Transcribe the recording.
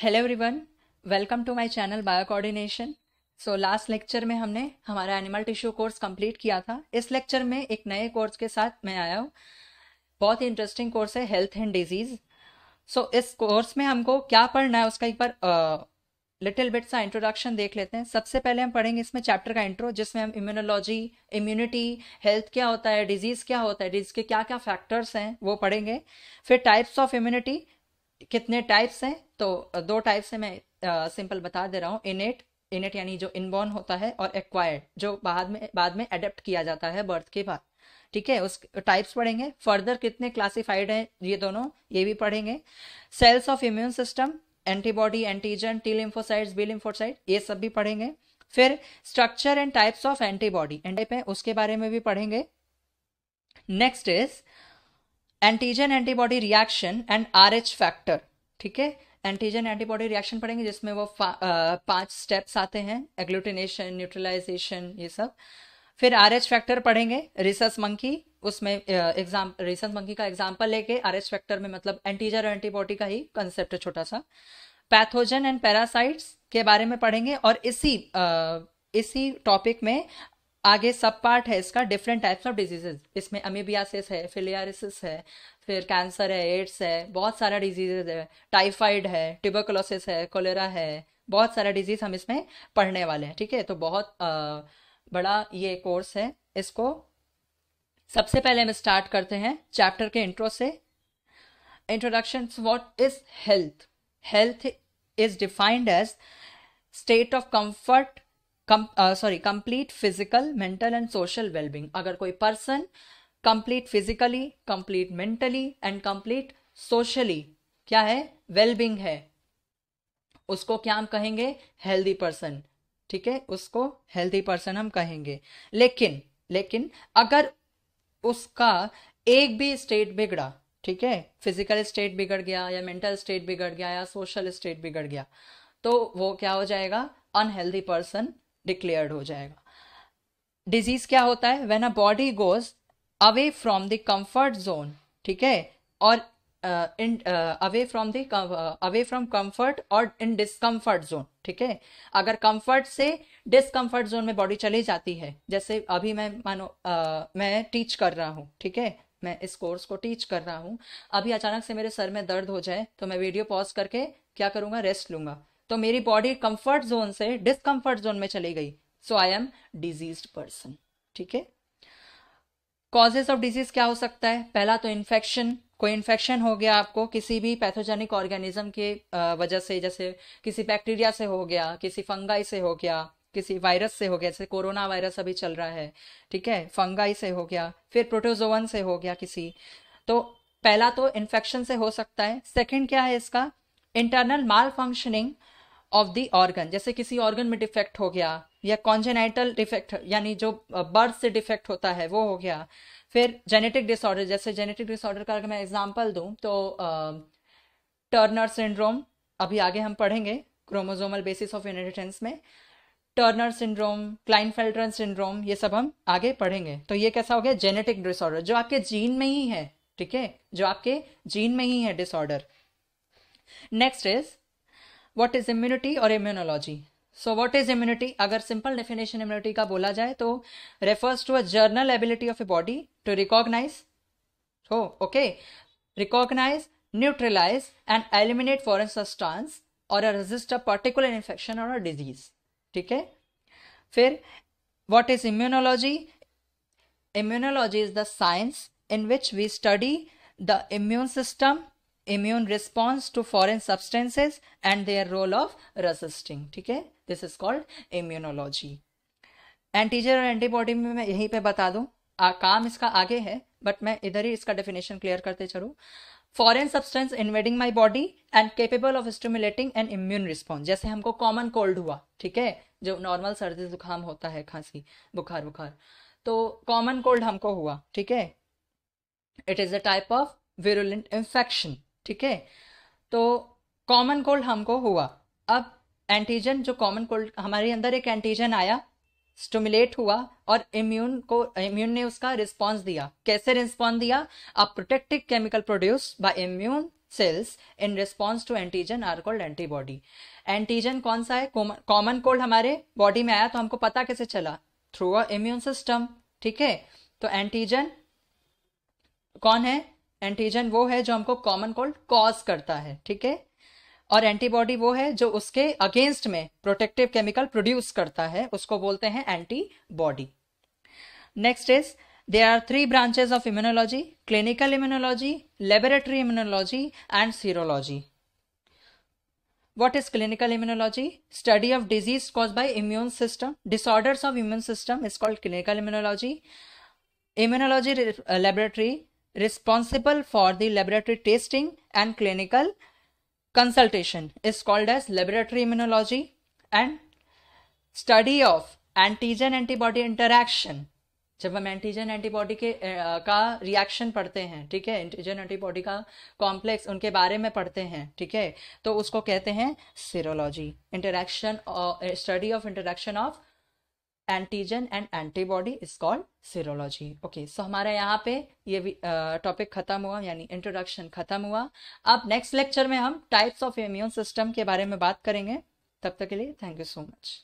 Hello everyone welcome to my channel bio coordination so last lecture में हमने हमारा animal tissue course complete किया था इस लेक्चर में एक नए कोर्स के साथ मैं आया हूँ बहुत ही इंटरेस्टिंग कोर्स है हेल्थ एंड डिजीज सो इस कोर्स में हमको क्या पढ़ना है उसका एक बार लिटिल बिट सा इंट्रोडक्शन देख लेते हैं सबसे पहले हम पढ़ेंगे इसमें चैप्टर का इंट्रो जिसमें हम इम्यूनोलॉजी इम्यूनिटी हेल्थ क्या होता है डिजीज क्या होता है डिजीज के क्या क्या फैक्टर्स हैं वो पढ़ेंगे फिर टाइप्स ऑफ इम्यूनिटी कितने टाइप्स हैं तो दो टाइप से मैं सिंपल बता दे रहा हूँ इनेट इनेट यानी जो इनबॉर्न होता है और एक्वायर्ड जो बाद में बाद में अडेप्ट किया जाता है बर्थ के बाद ठीक है उस टाइप्स पढ़ेंगे फर्दर कितने क्लासिफाइड हैं ये दोनों ये भी पढ़ेंगे cells of immune system antibody antigen T lymphocytes B lymphocyte ये सब भी पढ़ेंगे फिर structure and types of antibody and type है उसके बारे में भी पढ़ेंगे next is antigen antibody reaction and R H factor ठीक है एंटीजन एंटीबॉडी रिएक्शन पढ़ेंगे जिसमें वो पांच स्टेप्स आते हैं एग्लूटिनेशन न्यूट्रलाइजेशन ये सब फिर आर एच फैक्टर पढ़ेंगे रिसर्स मंकी उसमें एग्जाम रिसर्स मंकी का एग्जाम्पल लेके आर एच फैक्टर में मतलब एंटीजन और एंटीबॉडी का ही कंसेप्ट है छोटा सा पैथोजन एंड पैरासाइट्स के बारे में पढ़ेंगे और इसी आ, इसी टॉपिक में आगे सब पार्ट है इसका डिफरेंट टाइप्स ऑफ डिजीजेज इसमें अमीबियासिस है फिलियारिसिस है फिर कैंसर है एड्स है बहुत सारा डिजीजेज है टाइफाइड है ट्यूबरकुलोसिस है कोलेरा है बहुत सारा डिजीज हम इसमें पढ़ने वाले हैं ठीक है तो बहुत आ, बड़ा ये कोर्स है इसको सबसे पहले हम स्टार्ट करते हैं चैप्टर के इंट्रो से introduction what is health health is defined as state of comfort sorry complete physical mental and social wellbeing अगर कोई person complete physically complete mentally and complete socially क्या है वेलबींग है उसको क्या हम कहेंगे हेल्दी पर्सन ठीक है उसको हेल्दी पर्सन हम कहेंगे लेकिन लेकिन अगर उसका एक भी स्टेट बिगड़ा ठीक है फिजिकल स्टेट बिगड़ गया या मेंटल स्टेट बिगड़ गया या सोशल स्टेट बिगड़ गया तो वो क्या हो जाएगा अनहेल्दी पर्सन डिक्लेयर्ड हो जाएगा डिजीज क्या होता है when a body goes away from the comfort zone ठीक है और in away from the away from comfort और इन डिस्कम्फर्ट जोन ठीक है अगर कंफर्ट से डिस्कम्फर्ट जोन में बॉडी चली जाती है जैसे अभी मैं मानो uh, मैं टीच कर रहा हूँ ठीक है मैं इस कोर्स को टीच कर रहा हूँ अभी अचानक से मेरे सर में दर्द हो जाए तो मैं वीडियो पॉज करके क्या करूँगा रेस्ट लूंगा तो मेरी बॉडी कंफर्ट जोन से डिसकंफर्ट जोन में चली गई so I am disease person ठीक है कॉजेज ऑफ डिजीज क्या हो सकता है पहला तो इन्फेक्शन कोई इन्फेक्शन हो गया आपको किसी भी पैथोजेनिक ऑर्गेनिज्म के वजह से जैसे किसी बैक्टीरिया से हो गया किसी फंगाई से हो गया किसी वायरस से हो गया जैसे कोरोना वायरस अभी चल रहा है ठीक है फंगाई से हो गया फिर प्रोटोजोवन से हो गया किसी तो पहला तो इन्फेक्शन से हो सकता है सेकेंड क्या है इसका internal malfunctioning of the organ जैसे किसी ऑर्गन में डिफेक्ट हो गया या कॉन्जेनाइटल डिफेक्ट यानी जो बर्थ से डिफेक्ट होता है वो हो गया फिर जेनेटिक डिसऑर्डर जैसे जेनेटिक डिसऑर्डर का अगर मैं एग्जाम्पल दूँ तो टर्नर सिंड्रोम अभी आगे हम पढ़ेंगे क्रोमोजोमल बेसिस ऑफ इनहेरिटेंस में टर्नर सिंड्रोम क्लाइनफेल्टर सिंड्रोम ये सब हम आगे पढ़ेंगे तो ये कैसा हो गया जेनेटिक डिसऑर्डर जो आपके जीन में ही है ठीक है जो आपके जीन में ही है disorder next is What is is immunity और immunology so immunity? Is immunity अगर सिंपल डेफिनेशन इम्यूनिटी का बोला जाए तो refers to a general ability of a body to recognise हो okay recognise neutralize and eliminate foreign substance or resist a particular infection or a disease ठीक है फिर what is immunology immunology is the science in which we study the immune system immune response to foreign substances and their role of resisting ठीक है this is called immunology antigen और antibody में मैं यहीं पे बता दूं आ, काम इसका आगे है बट मैं इधर ही इसका डेफिनेशन क्लियर करते चलूँ foreign substance invading my body and capable of stimulating an immune response जैसे हमको कॉमन कोल्ड हुआ ठीक है जो नॉर्मल सर्दी जुकाम होता है खांसी बुखार बुखार तो कॉमन कोल्ड हमको हुआ ठीक है it is a type of virulent infection ठीक है तो कॉमन कोल्ड हमको हुआ अब एंटीजन जो कॉमन कोल्ड हमारे अंदर एक एंटीजन आया स्टमुलेट हुआ और इम्यून को इम्यून ने उसका रिस्पॉन्स दिया कैसे रिस्पॉन्स दिया a protective chemical produce by immune cells in response to antigen are called antibody antigen कौन सा है कॉमन कोल्ड हमारे बॉडी में आया तो हमको पता कैसे चला थ्रू अ इम्यून सिस्टम ठीक है तो एंटीजन कौन है एंटीजन वो है जो हमको कॉमन कोल्ड कॉज करता है ठीक है और एंटीबॉडी वो है जो उसके अगेंस्ट में प्रोटेक्टिव केमिकल प्रोड्यूस करता है उसको बोलते हैं antibody next is there are three branches of immunology clinical immunology laboratory immunology and serology what is clinical immunology study of disease cause by immune system disorders of immune system is called clinical immunology immunology laboratory responsible for the laboratory testing and clinical consultation is called as laboratory immunology and study of antigen antibody interaction जब हम antigen antibody के आ, का reaction पढ़ते हैं ठीक है antigen antibody का complex उनके बारे में पढ़ते हैं ठीक है तो उसको कहते हैं serology interaction study of interaction of antigen and antibody is called serology okay so हमारा यहाँ पे ये टॉपिक खत्म हुआ यानी इंट्रोडक्शन खत्म हुआ अब नेक्स्ट लेक्चर में हम टाइप्स ऑफ इम्यून सिस्टम के बारे में बात करेंगे तब तक के लिए थैंक यू सो मच